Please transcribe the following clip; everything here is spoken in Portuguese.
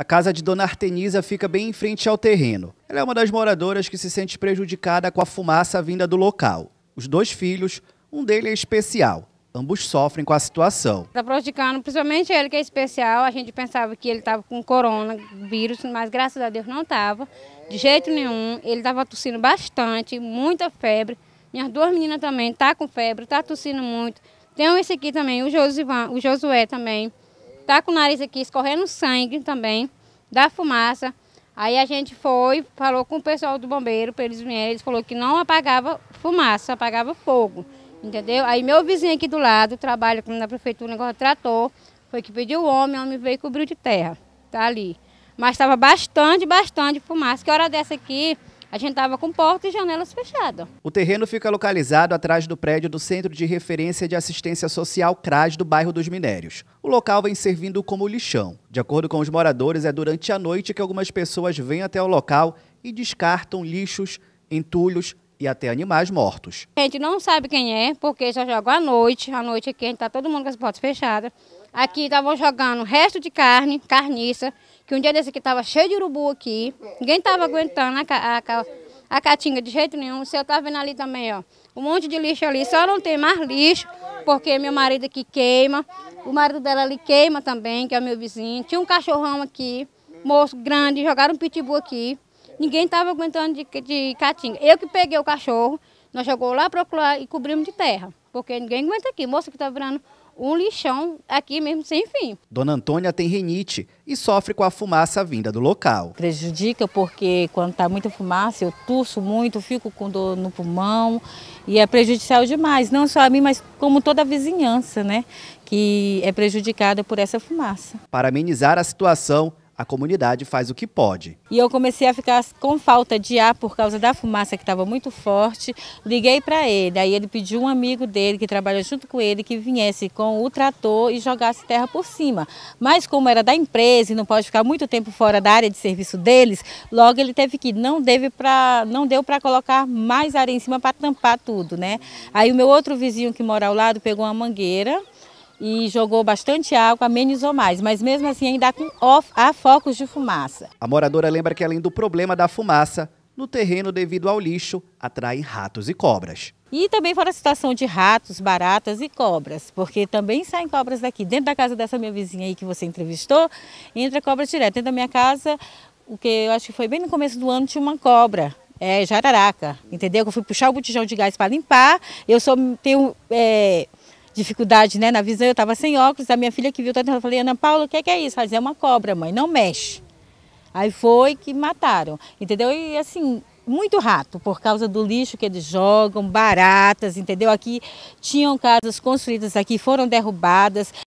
A casa de Dona Artenisa fica bem em frente ao terreno. Ela é uma das moradoras que se sente prejudicada com a fumaça vinda do local. Os dois filhos, um deles é especial. Ambos sofrem com a situação. Está prejudicando, principalmente ele que é especial. A gente pensava que ele estava com coronavírus, mas graças a Deus não estava. De jeito nenhum. Ele estava tossindo bastante, muita febre. Minhas duas meninas também tá com febre, tá tossindo muito. Tem esse aqui também, o, Josivan, o Josué também. Tá com o nariz aqui escorrendo sangue também, da fumaça. Aí a gente foi, falou com o pessoal do bombeiro, para eles vieram, eles falou que não apagava fumaça, apagava fogo, entendeu? Aí meu vizinho aqui do lado, trabalha na prefeitura, negócio tratou foi que pediu o homem, o homem veio e cobriu de terra, tá ali. Mas estava bastante, bastante fumaça, que hora dessa aqui, a gente estava com portas e janelas fechadas. O terreno fica localizado atrás do prédio do Centro de Referência de Assistência Social CRAS do bairro dos Minérios. O local vem servindo como lixão. De acordo com os moradores, é durante a noite que algumas pessoas vêm até o local e descartam lixos, entulhos e até animais mortos. A gente não sabe quem é, porque só joga à noite. À noite aqui é a gente está todo mundo com as portas fechadas. Aqui estavam jogando resto de carne, carniça, que um dia desse aqui estava cheio de urubu aqui. Ninguém estava aguentando a, a, a, a caatinga de jeito nenhum. O senhor está vendo ali também, ó. Um monte de lixo ali. Só não tem mais lixo, porque meu marido aqui queima. O marido dela ali queima também, que é meu vizinho. Tinha um cachorrão aqui, moço grande, jogaram um pitbull aqui. Ninguém estava aguentando de, de caatinga. Eu que peguei o cachorro, nós jogamos lá, procurar e cobrimos de terra. Porque ninguém aguenta aqui. Moça que está virando um lixão aqui mesmo sem fim. Dona Antônia tem rinite e sofre com a fumaça vinda do local. Prejudica porque quando está muita fumaça eu tuço muito, fico com dor no pulmão e é prejudicial demais, não só a mim, mas como toda a vizinhança, né, que é prejudicada por essa fumaça. Para amenizar a situação, a comunidade faz o que pode. E eu comecei a ficar com falta de ar por causa da fumaça que estava muito forte. Liguei para ele, aí ele pediu um amigo dele que trabalha junto com ele que viesse com o trator e jogasse terra por cima. Mas como era da empresa e não pode ficar muito tempo fora da área de serviço deles, logo ele teve que ir. não deve para não deu para colocar mais areia em cima para tampar tudo, né? Aí o meu outro vizinho que mora ao lado pegou uma mangueira e jogou bastante água, amenizou mais, mas mesmo assim ainda há focos de fumaça. A moradora lembra que além do problema da fumaça, no terreno devido ao lixo, atraem ratos e cobras. E também fora a situação de ratos, baratas e cobras, porque também saem cobras daqui. Dentro da casa dessa minha vizinha aí que você entrevistou, entra cobra direto. Dentro da minha casa, o que eu acho que foi bem no começo do ano, tinha uma cobra. É, jararaca, entendeu? Eu fui puxar o botijão de gás para limpar. Eu sou tenho é, dificuldade né, na visão, eu estava sem óculos, a minha filha que viu, tá eu falei, Ana Paula, o que é, que é isso? Ela disse, é uma cobra, mãe, não mexe. Aí foi que mataram, entendeu? E assim, muito rato, por causa do lixo que eles jogam, baratas, entendeu? Aqui tinham casas construídas aqui, foram derrubadas.